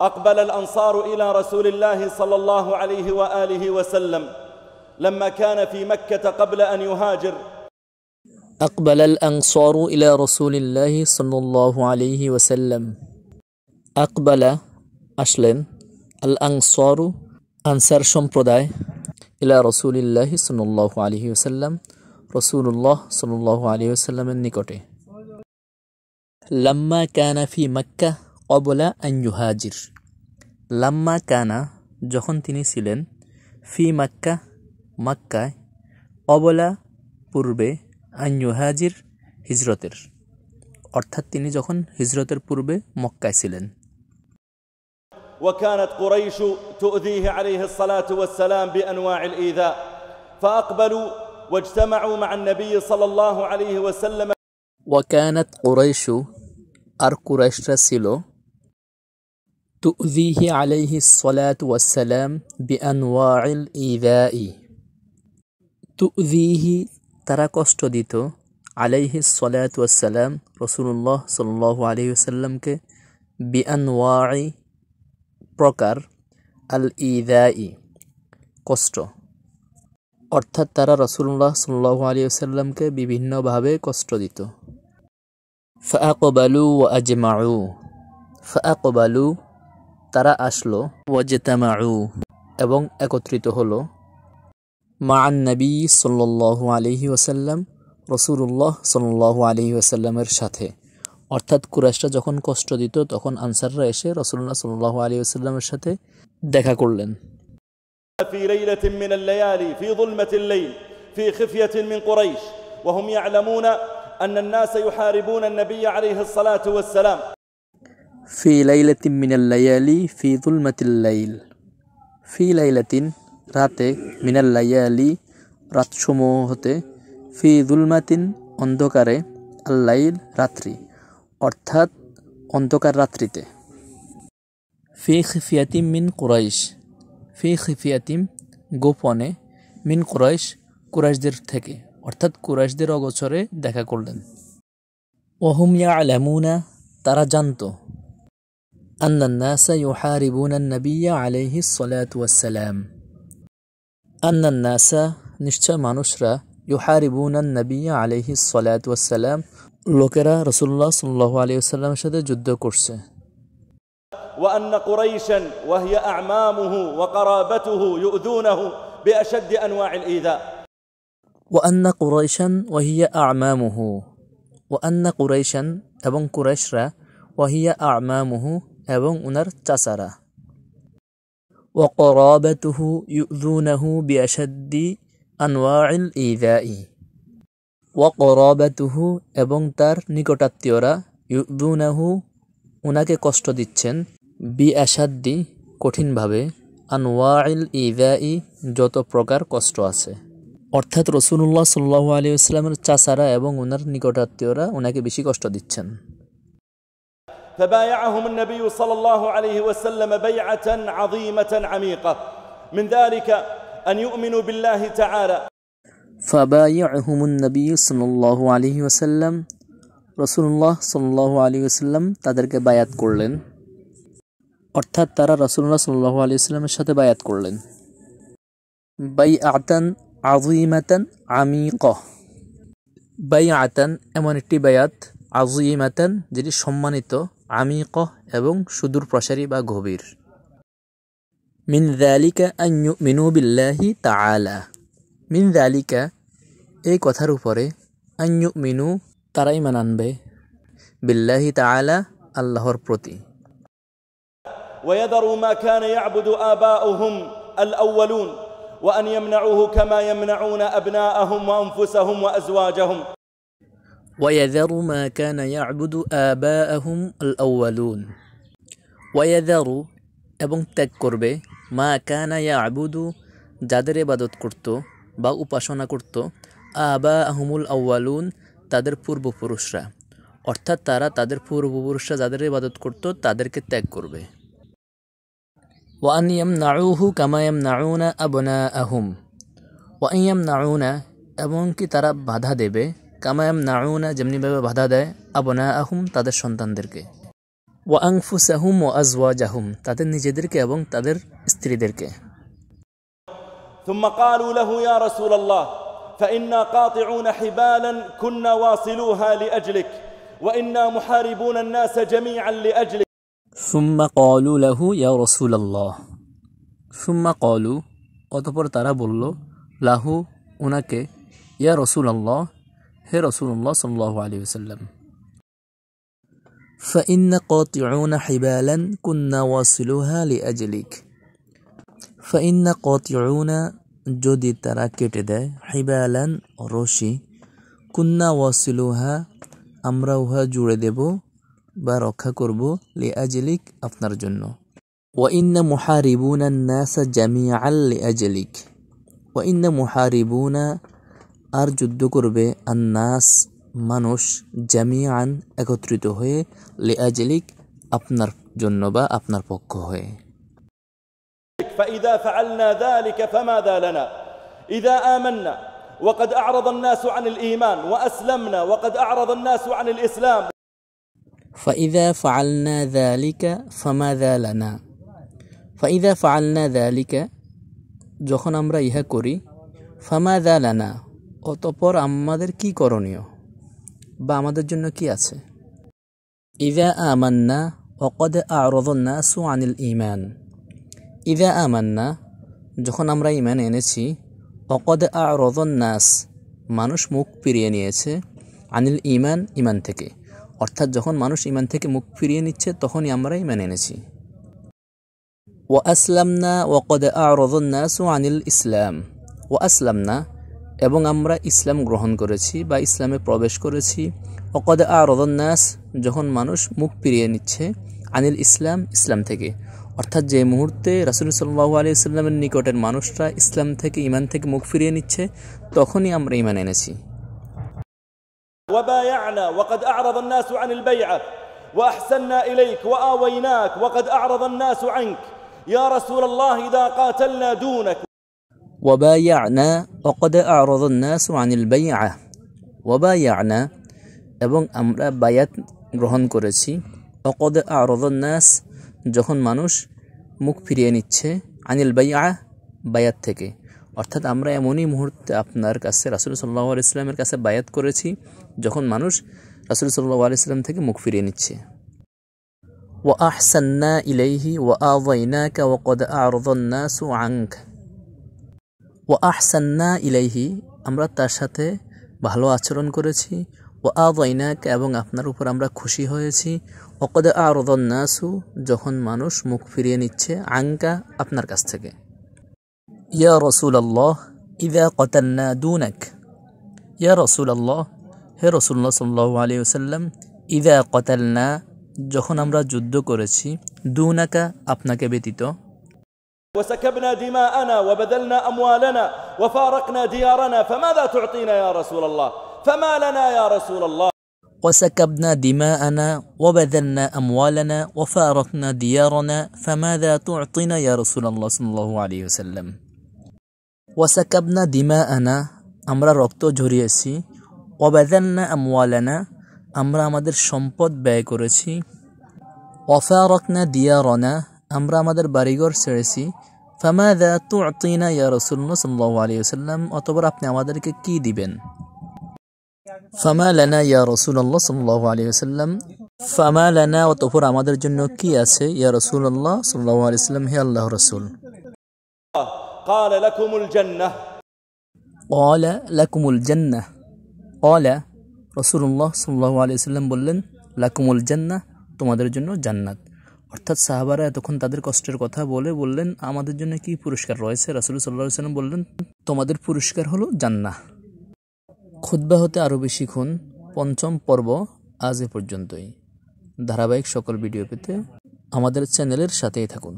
أقبل الأنصار إلى رسول الله صلى الله عليه وآله وسلم لما كان في مكة قبل أن يهاجر أقبل الأنصار إلى رسول الله صلى الله عليه وسلم أقبل أشلن الأنصار أنصار شمبرداي إلى رسول الله صلى الله عليه وسلم رسول الله صلى الله عليه وسلم النكوتي لما كان في مكة أن يهاجر لما كان যখন তিনি ছিলেন ফি মাক্কা মাক্কায় অবলা পূর্বে আঞ্জুহাজির হিজরতের অর্থাৎ তিনি যখন হিজরতের পূর্বে মক্কায় ছিলেন وكانت قريش تؤذيه عليه الصلاة والسلام بأنواع الإيذاء فأقبلوا واجتمعوا مع النبي صلى الله عليه وسلم وكانت قريش أر قريش ছিল تؤذيه عليه الصلاة والسلام بأنواع الإيذاء تؤذيه ترى কষ্ট দিত আলাইহি সালাত ওয়াসালাম রসুল্লাহ সাল্লাহ আলহি আসাল্লামকে বিআনওয়াই প্রকার আল ইদাই কষ্ট অর্থাৎ তারা রসুল্লাহ সাল্লাহ আলী আসাল্লামকে বিভিন্নভাবে কষ্ট দিত ফাকবালু আজমাউ ফাকবালু তারা আসলো ওয়াজেতামাউ এবং একত্রিত হলো মান নবী সাল্লু আলহি ওসাল্লাম রসুল্লাহ সাল্লু আলহি ওসাল্লামের সাথে অর্থাৎ কুরাইশরা যখন কষ্ট দিত তখন আনসাররা এসে রসুল্লাহ সাল্লু আলী ওসাল্লামের সাথে দেখা করলেন في ليلة من الليالي في ظلمة الليل في خفية من قريش وهم يعلمون أن الناس يحاربون النبي عليه الصلاة والسلام ফি লাইলাতিন মিনাল লাইয়ালি ফি জুলমাতিল লাইল ফি লাইলাতিন রাতে মিনাল লাইয়ালি রাতসমূহ হতে ফি জুলমাতিন অন্ধকারে আল্লাইল রাত্রি অর্থাৎ অন্ধকার রাত্রিতে ফি খিফিয়াতিম মিন কুরাইশ ফি খিফিয়াতিম গোপনে মিন কুরাইশ কুরাইশদের থেকে অর্থাৎ কুরাইশদের অগোচরে দেখা করলেন ওহুমিয়া আলামুনা তারা জানতো أن الناس يحاربون النبي عليه الصلاة والسلام أن الناس نشتا মানুষরা يحاربون النبي عليه الصلاة والسلام رسول الله صلى الله عليه وسلم شد جد كرسة وأن قريشا وهي أعمامه وقرابته يؤذونه بأشد أنواع الإيذاء وأن قريشا وهي أعمامه وأن قريشا أبن قريش وهي أعمامه এবং উনার চাচারা وقرابته يؤذونه بأشد আনওয়াইল الإيذاء وقرابته এবং তার নিকটাত্মীয়রা ইউদুনাহু উনাকে কষ্ট দিচ্ছেন বি আসাদ্দি কঠিনভাবে আনওয়াইল ইদাই যত প্রকার কষ্ট আছে অর্থাৎ রসুল্লাহ সাল্লাহ আলী ইসলামের চাচারা এবং ওনার নিকটাত্মীয়রা ওনাকে বেশি কষ্ট দিচ্ছেন فبايعهم النبي صلى الله عليه وسلم بيعة عظيمة عميقة من ذلك أن يؤمنوا بالله تعالى فبايعهم النبي صلى الله عليه وسلم رسول الله صلى الله عليه وسلم تدرك بايات كولين অর্থাৎ رسول الله صلى الله عليه وسلم বায়াত بايات বাইআতান আযীমাতান عظيمة عميقة এমন أمانتي বায়াত عظيمة যেটি সম্মানিত عميقة أبون شدور بشري غبير من ذلك أن يؤمنوا بالله تعالى من ذلك এই কথার فري أن يؤمنوا তারাই মানানবে بالله تعالى আল্লাহর প্রতি ويدروا ما كان يعبد آباؤهم الأولون وأن يمنعوه كما يمنعون أبناءهم وأنفسهم وأزواجهم ويذر ما كان يعبد آباءهم الأولون ويذر এবং ত্যাগ করবে মা কানা আবুদু যাদের এবাদত করত বা উপাসনা করত আবা আহমুল আউ্বালুন তাদের পূর্বপুরুষরা অর্থাৎ তারা তাদের পূর্বপুরুষরা যাদের ইবাদত করত তাদেরকে ত্যাগ করবে ওয়ানিয়াম নাউহু কামায়াম নাউনা আবনা আহুম ওয়াইয়াম নাউনা কি তারা বাধা দেবে কামায়াম নাউনা যেমনিভাবে বাধা দেয় আবনা আহুম তাদের সন্তানদেরকে ওয়া আংফুসাহুম ও আজওয়া জাহুম তাদের নিজেদেরকে এবং তাদের স্ত্রীদেরকে ثم قالوا له يا رسول الله فإنا قاطعون حبالا كنا واصلوها لأجلك وإنا محاربون الناس جميعا لأجلك ثم قالوا له يا رسول الله ثم قالوا قطبر তারা বলল লাহু ওনাকে ইয়া রসুল আল্লাহ هي رسول الله صلى الله عليه وسلم فإن قاطعون حبالا كنا واصلها لأجلك فإن قاطعون جدي تراكت ده حبالا روشي كنا واصلها أمروها جور باركا كربو لأجلك أفنر جنو وإن محاربون الناس جميعا لأجلك وإن محاربون আর যুদ্ধ করবে আন্নাস মানুষ জামিয়ান একত্রিত হয়ে লিআজলিক আপনার জন্য বা আপনার পক্ষ হয়ে فإذا فعلنا ذلك فماذا لنا إذا آمنا وقد أعرض الناس عن الإيمان وأسلمنا وقد أعرض الناس عن الإسلام فإذا فعلنا ذلك فماذا لنا فإذا فعلنا ذلك যখন আমরা ইহা করি فماذا لنا অতপর আমাদের কি করণীয় বা আমাদের জন্য কি আছে ইজা আমান্না অকদে আরদন্না সু আনিল ইমান ইজা আমান্না যখন আমরা ইমান এনেছি অকদে নাস মানুষ মুখ ফিরিয়ে নিয়েছে আনিল ইমান ইমান থেকে অর্থাৎ যখন মানুষ ইমান থেকে মুখ ফিরিয়ে নিচ্ছে তখনই আমরা ইমান এনেছি ও আসলাম না ওকদে আরদন্না সু আনিল ইসলাম ও আসলাম না এবং আমরা ইসলাম গ্রহণ করেছি বা ইসলামে প্রবেশ করেছি অকদ আরদন্যাস যখন মানুষ মুখ ফিরিয়ে নিচ্ছে আনিল ইসলাম ইসলাম থেকে অর্থাৎ যে মুহূর্তে রাসুল সাল্লাহ আলি ইসলামের নিকটের মানুষরা ইসলাম থেকে ইমান থেকে মুখ ফিরিয়ে নিচ্ছে তখনই আমরা ইমান এনেছি وبايعنا وقد أعرض الناس عن البيعة وأحسنا إليك وآويناك وقد أعرض الناس عنك يا رسول الله إذا قاتلنا دونك وبايعنا وقد أعرض الناس عن البيعة وبايعنا এবং আমরা বায়াত গ্রহণ করেছি অকদে আরদন নাস যখন মানুষ মুখ ফিরিয়ে নিচ্ছে আনিল বাইয়া বায়াত থেকে অর্থাৎ আমরা এমনই মুহূর্তে আপনার কাছে রাসুল সাল্লাহ ইসলামের কাছে বায়াত করেছি যখন মানুষ রাসুল সাল্লাহ ইসলাম থেকে মুখ ফিরিয়ে নিচ্ছে وأحسنا إليه وآضيناك وقد أعرض الناس عنك ও আহসান্না ইলাইহি আমরা তার সাথে ভালো আচরণ করেছি ও আবাইনাক এবং আপনার উপর আমরা খুশি হয়েছি অকদে আরদন্নাসু যখন মানুষ মুখ ফিরিয়ে নিচ্ছে আঙ্কা আপনার কাছ থেকে ইয়া রসুল আল্লাহ ইদা কতান্না দুনাক ইয়া রসুল আল্লাহ হে রসুল্লাহ সাল্লাহ আলী ওসাল্লাম ইদা না যখন আমরা যুদ্ধ করেছি দুনাকা আপনাকে ব্যতীত وسكبنا دماءنا وبذلنا أموالنا وفارقنا ديارنا فماذا تعطينا يا رسول الله فما لنا يا رسول الله وسكبنا دماءنا وبذلنا أموالنا وفارقنا ديارنا فماذا تعطينا يا رسول الله صلى الله عليه وسلم وسكبنا دماءنا أمر ربط جريسي وبذلنا أموالنا أمر مدر شمبت ব্যয় وفارقنا ديارنا আমরা আমাদের বাড়িঘর ছেড়েছি ফামাদা তুআতিনা ইয়া রাসূলুল্লাহ সাল্লাল্লাহু আলাইহি ওয়াসাল্লাম অতঃপর আপনি আমাদেরকে কি দিবেন ফামা লানা ইয়া রাসূলুল্লাহ সাল্লাল্লাহু আলাইহি ওয়াসাল্লাম ফামা লানা অতঃপর আমাদের জন্য কি আছে ইয়া রাসূলুল্লাহ সাল্লাল্লাহু আলাইহি ওয়াসাল্লাম হে আল্লাহর রাসূল قال لكم الجنة قال لكم الجنة قال رسول الله صلى الله عليه وسلم বললেন লাকুমুল জান্নাহ তোমাদের জন্য জান্নাত অর্থাৎ সাহাবারা এতক্ষণ তাদের কষ্টের কথা বলে বললেন আমাদের জন্য কি পুরস্কার রয়েছে রাসুল সাল্লাহ সাল্লাম বললেন তোমাদের পুরস্কার হলো জান্না খুদ্া হতে আরও বেশিক্ষণ পঞ্চম পর্ব আজ এ পর্যন্তই ধারাবাহিক সকল ভিডিও পেতে আমাদের চ্যানেলের সাথেই থাকুন